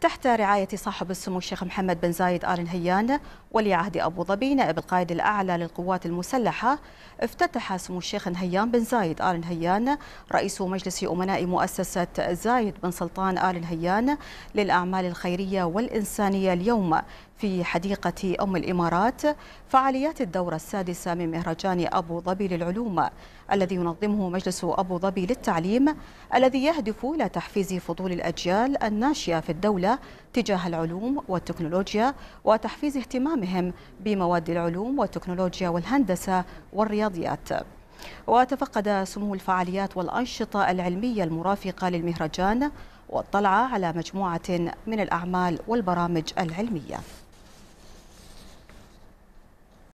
تحت رعاية صاحب السمو الشيخ محمد بن زايد آل نهيان ولي عهد أبو ظبي نائب القائد الأعلى للقوات المسلحة افتتح سمو الشيخ نهيان بن زايد آل نهيان رئيس مجلس أمناء مؤسسة زايد بن سلطان آل نهيان للأعمال الخيرية والإنسانية اليوم في حديقة أم الإمارات فعاليات الدورة السادسة من مهرجان أبو ظبي للعلوم الذي ينظمه مجلس أبو ظبي للتعليم الذي يهدف إلى تحفيز فضول الأجيال الناشئة في الدولة تجاه العلوم والتكنولوجيا وتحفيز اهتمامهم بمواد العلوم والتكنولوجيا والهندسة والرياضيات وتفقد سمو الفعاليات والأنشطة العلمية المرافقة للمهرجان واطلع على مجموعة من الأعمال والبرامج العلمية